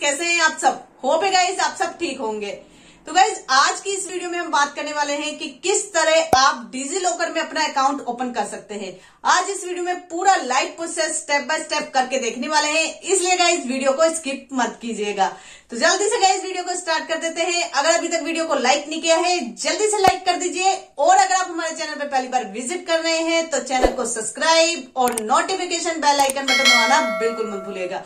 कैसे हैं आप सब होप है गाइज आप सब ठीक होंगे तो गाइज आज की इस वीडियो में हम बात करने वाले हैं कि किस तरह आप डिजी लॉकर में अपना अकाउंट ओपन कर सकते हैं आज इस वीडियो में पूरा live process step by step करके देखने वाले हैं इसलिए गाइज वीडियो को स्किप मत कीजिएगा तो जल्दी से गाइज वीडियो को स्टार्ट कर देते हैं अगर अभी तक वीडियो को लाइक नहीं किया है जल्दी से लाइक कर दीजिए और अगर आप हमारे चैनल पर पहली बार विजिट कर रहे हैं तो चैनल को सब्सक्राइब और नोटिफिकेशन बेल आइकन बटन दबाना बिल्कुल मत भूलेगा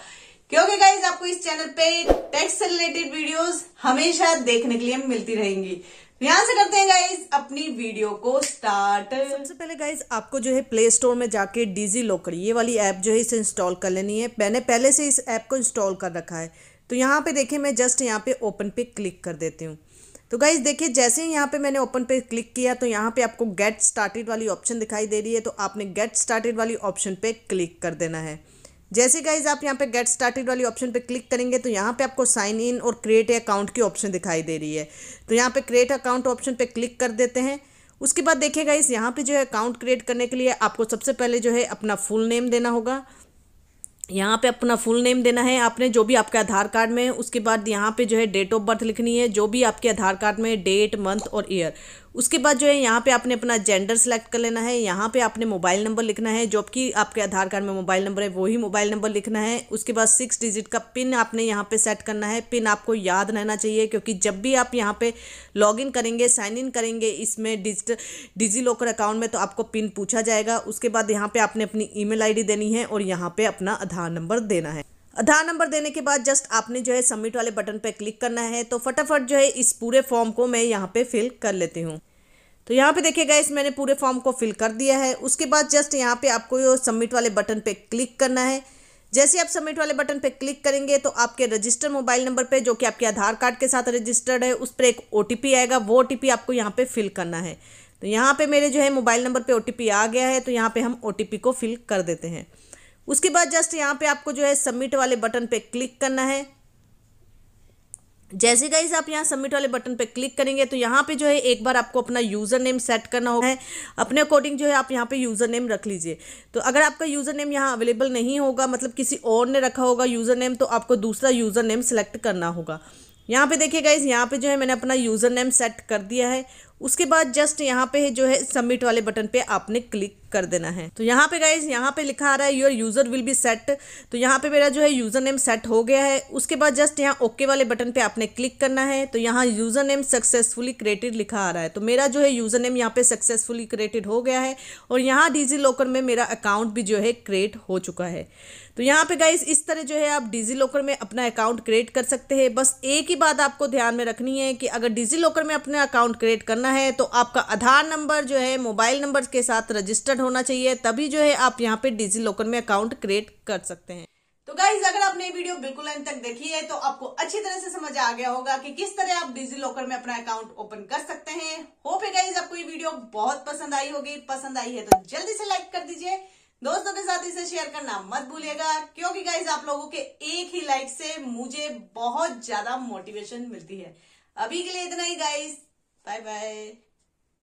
क्योंकि गाइज आपको इस चैनल पे टेक्स से रिलेटेड वीडियोस हमेशा देखने के लिए मिलती रहेंगी यहां से करते हैं गाइज अपनी वीडियो को स्टार्ट सबसे पहले गाइज आपको जो है प्ले स्टोर में जाके डीजी लॉकर ये वाली ऐप जो है इसे इंस्टॉल कर लेनी है मैंने पहले से इस ऐप को इंस्टॉल कर रखा है तो यहाँ पे देखिए मैं जस्ट यहाँ पे ओपन पे क्लिक कर देती हूँ तो गाइज देखिए जैसे ही यहाँ पे मैंने ओपन पे क्लिक किया तो यहाँ पे आपको गेट स्टार्टेड वाली ऑप्शन दिखाई दे रही है तो आपने गेट स्टार्टेड वाली ऑप्शन पे क्लिक कर देना है जैसे गाइज आप यहाँ पे गेट स्टार्टेड वाली ऑप्शन पे क्लिक करेंगे तो यहाँ पे आपको साइन इन और क्रिएट अकाउंट की ऑप्शन दिखाई दे रही है तो यहाँ पे क्रिएट अकाउंट ऑप्शन पे क्लिक कर देते हैं उसके बाद देखिए गाइज यहाँ पे जो है अकाउंट क्रिएट करने के लिए आपको सबसे पहले जो है अपना फुल नेम देना होगा यहाँ पे अपना फुल नेम देना है आपने जो भी आपके आधार कार्ड में उसके बाद यहाँ पे जो है डेट ऑफ बर्थ लिखनी है जो भी आपके आधार कार्ड में डेट मंथ और ईयर उसके बाद जो है यहाँ पे आपने अपना जेंडर सेलेक्ट कर लेना है यहाँ पे आपने मोबाइल नंबर लिखना है जो कि आपके आधार कार्ड में मोबाइल नंबर है वही मोबाइल नंबर लिखना है उसके बाद सिक्स डिजिट का पिन आपने यहाँ पे सेट करना है पिन आपको याद रहना चाहिए क्योंकि जब भी आप यहाँ पे लॉगिन करेंगे साइन इन करेंगे इसमें डिजिटल डिजी लॉकर अकाउंट में तो आपको पिन पूछा जाएगा उसके बाद यहाँ पर आपने अपनी ई मेल देनी है और यहाँ पर अपना आधार नंबर देना है आधार नंबर देने के बाद जस्ट आपने जो है सबमिट वाले बटन पर क्लिक करना है तो फटाफट जो है इस पूरे फॉर्म को मैं यहाँ पे फिल कर लेती हूँ तो यहाँ पे देखिए गाइस मैंने पूरे फॉर्म को फिल कर दिया है उसके बाद जस्ट यहाँ पे आपको सबमिट वाले बटन पे क्लिक करना है जैसे आप सबमिट वाले बटन पे क्लिक करेंगे तो आपके रजिस्टर मोबाइल नंबर पे जो कि आपके आधार कार्ड के साथ रजिस्टर्ड है उस पर एक ओ आएगा वो ओ आपको यहाँ पे फिल करना है तो यहाँ पे मेरे जो है मोबाइल नंबर पे ओ आ गया है तो यहाँ पे हम ओ को फिल कर देते हैं उसके बाद जस्ट यहाँ पे आपको जो है सबमिट वाले बटन पे क्लिक करना है जैसे गाइज आप यहाँ सबमिट वाले बटन पे क्लिक करेंगे तो यहाँ पे जो है एक बार आपको अपना यूज़र नेम सेट करना होगा अपने अकॉर्डिंग जो है आप यहाँ पे यूज़र नेम रख लीजिए तो अगर आपका यूज़र नेम यहाँ अवेलेबल नहीं होगा मतलब किसी और ने रखा होगा यूज़र नेम तो आपको दूसरा यूज़र नेम सेलेक्ट करना होगा यहाँ पे देखिए गाइज यहाँ पे जो है मैंने अपना यूज़र नेम सेट कर दिया है उसके बाद जस्ट यहाँ पे जो है सबमिट वाले बटन पे आपने क्लिक कर देना है तो यहाँ पे गाइज यहाँ पे लिखा आ रहा है your user will be set तो यहाँ पे मेरा जो है यूजर नेम सेट हो गया है उसके बाद जस्ट यहाँ ओके वाले बटन पे आपने क्लिक करना है तो यहाँ यूजर नेम सक्सेसफुली क्रिएटेड लिखा आ रहा है तो मेरा जो है यूजर नेम यहाँ पे सक्सेसफुली क्रिएटेड हो गया है और यहाँ डिजी लॉकर में मेरा अकाउंट भी जो है क्रिएट हो चुका है तो यहाँ पे गाइज इस तरह जो है आप डिजी लॉकर में अपना अकाउंट क्रिएट कर सकते हैं बस एक ही बात आपको ध्यान में रखनी है कि अगर डिजी लॉकर में अपना अकाउंट क्रिएट करना है तो आपका आधार नंबर जो है मोबाइल नंबर के साथ रजिस्टर्ड होना चाहिए तभी जो है आप यहाँ पे डिजी लॉकर में अकाउंट क्रिएट कर सकते हैं तो गाइज अगर आपने वीडियो बिल्कुल अंत तक देखी है तो आपको अच्छी तरह से समझ आ गया होगा कि किस तरह आप डिजी लॉकर में अपना अकाउंट ओपन कर सकते हैं होप है गाइज आपको ये वीडियो बहुत पसंद आई होगी पसंद आई है तो जल्दी से लाइक कर दीजिए दोस्तों के साथ इसे शेयर करना मत भूलिएगा क्योंकि गाइज आप लोगों के एक ही लाइक से मुझे बहुत ज्यादा मोटिवेशन मिलती है अभी के लिए इतना ही गाइज बाय बाय